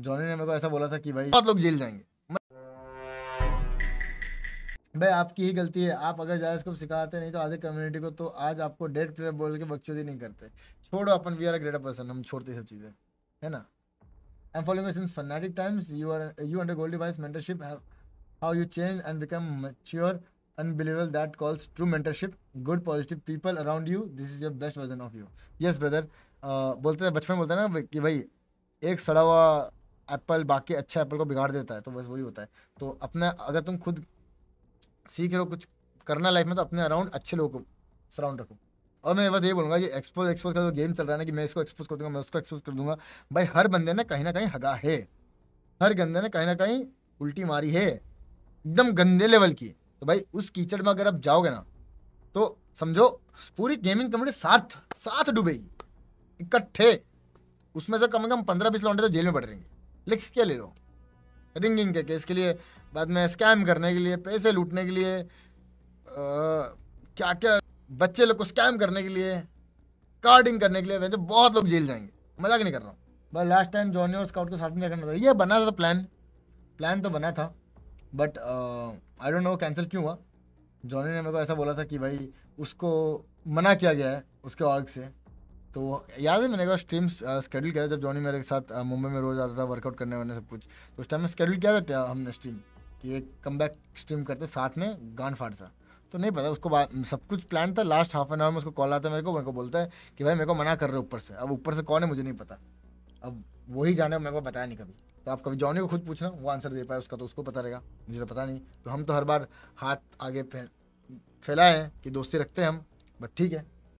Johnny ने मेरे को ऐसा बोला था कि भाई बहुत लोग जेल जाएंगे भाई आपकी ही गलती है आप अगर जायज को सिखाते नहीं तो आधे कम्युनिटी को तो आज आपको डेड प्लेयर बोल के बकचोदी नहीं करते छोड़ो अपन we are a greater person हम छोड़ते सब चीज़ें है ना I am following since fanatic times you are you under gold device mentorship how you change and become mature unbelievable that calls true mentorship good positive people around you this is your best version of you yes brother uh, बोलते हैं बचपन बोलते हैं ना कि भाई एक सड़ा हुआ एप्पल बाकी अच्छा एप्पल को बिगाड़ देता है तो बस वही होता है तो अपना अगर तुम खुद सीख रहे हो कुछ करना लाइफ में तो अपने अराउंड अच्छे लोगों को सराउंड रखो और मैं बस ये बोलूँगा कि एक्सपोज एक्सपोज का जो गेम चल रहा है ना कि मैं इसको एक्सपोज कर दूंगा मैं उसको एक्सपोज कर दूंगा भाई हर बंदे ने कहीं ना कहीं हगा है हर गंदे ने कहीं ना कहीं उल्टी मारी है एकदम गंदे लेवल की तो भाई उस कीचड़ में अगर आप जाओगे ना तो समझो पूरी गेमिंग कम्युनिटी साथ साथ डूबेगी इकट्ठे उसमें से कम से कम पंद्रह बीस लौंडे तो जेल में पड़ रहेंगे लिख के ले लो रिंगिंग के केस के लिए बाद में स्कैम करने के लिए पैसे लूटने के लिए आ, क्या क्या बच्चे लोग को स्कैम करने के लिए कार्डिंग करने के लिए वैसे बहुत लोग जेल जाएंगे मजाक नहीं कर रहा हूँ बस लास्ट टाइम जॉनी और स्काउट को साथ में करना था ये बना था प्लान प्लान तो बना था but I don't know cancel क्यों हुआ जॉनी ने मेरे को ऐसा बोला था कि भाई उसको मना किया गया है उसके ऑर्ग से तो याद है मैंने कहा स्ट्रीम स्केड्यूल किया था जब जॉनी मेरे साथ uh, मुंबई में रोज़ आता था वर्कआउट करने वाने सब कुछ तो उस टाइम में स्केड्यूल किया था हमने स्ट्रीम कि एक कम बैक स्ट्रीम करते साथ में गांड फाड़ सा तो नहीं पता उसको सब कुछ प्लान था लास्ट हाफ एन आवर में उसको कॉल आता है मेरे को मेरे को बोलता है कि भाई मेरे को मना कर रहे हो ऊपर से अब ऊपर से कौन है मुझे नहीं पता अब वही जाने मेरे को बताया नहीं कभी तो आप कभी जॉनी को खुद पूछना वो आंसर दे पाए उसका तो उसको पता रहेगा मुझे तो पता नहीं तो हम तो हर बार हाथ आगे फैलाए हैं कि दोस्ती रखते हैं हम बट ठीक है